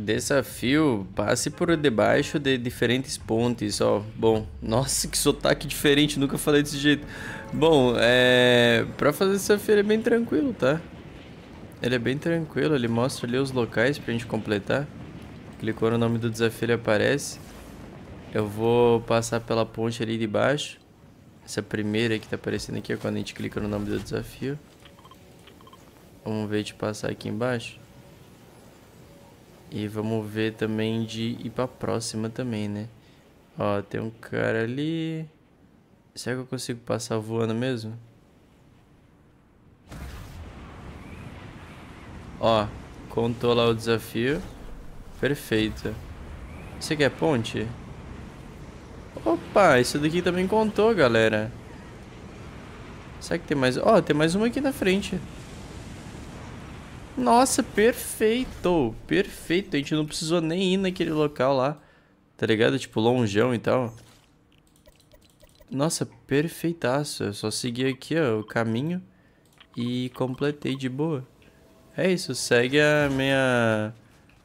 Desafio: passe por debaixo de diferentes pontes. Ó, bom, nossa, que sotaque diferente, nunca falei desse jeito. Bom, é. Pra fazer desafio ele é bem tranquilo, tá? Ele é bem tranquilo, ele mostra ali os locais pra gente completar. Clicou no nome do desafio, ele aparece. Eu vou passar pela ponte ali de baixo. Essa primeira que tá aparecendo aqui é quando a gente clica no nome do desafio. Vamos ver de passar aqui embaixo. E vamos ver também de ir pra próxima também, né? Ó, tem um cara ali. Será que eu consigo passar voando mesmo? Ó, contou lá o desafio. Perfeito. Você quer ponte? Opa, isso daqui também contou, galera. Será que tem mais... Ó, oh, tem mais uma aqui na frente. Nossa, perfeito! Perfeito, a gente não precisou nem ir naquele local lá. Tá ligado? Tipo, longeão e tal. Nossa, perfeitaço. Eu só segui aqui, ó, o caminho e completei de boa. É isso, segue a minha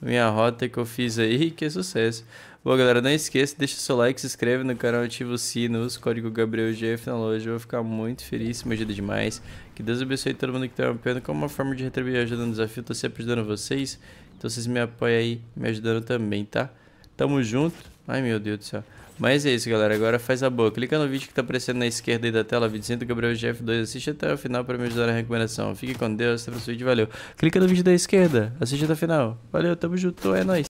minha rota que eu fiz aí, que é sucesso. Bom, galera, não esqueça, deixa seu like, se inscreve no canal, ativa o sino, usa o código GabrielGF na loja, eu vou ficar muito feliz, me ajuda demais. Que Deus abençoe todo mundo que tá me apoiando como uma forma de retribuir a ajuda no desafio, tô sempre ajudando vocês, então vocês me apoiam aí, me ajudando também, tá? Tamo junto. Ai, meu Deus do céu. Mas é isso, galera. Agora faz a boa. Clica no vídeo que tá aparecendo na esquerda aí da tela, vídeo Vicente Gabriel GF2. Assiste até o final para me ajudar na recomendação. Fique com Deus, até o próximo vídeo, valeu. Clica no vídeo da esquerda, assiste até o final. Valeu, tamo junto, é nóis.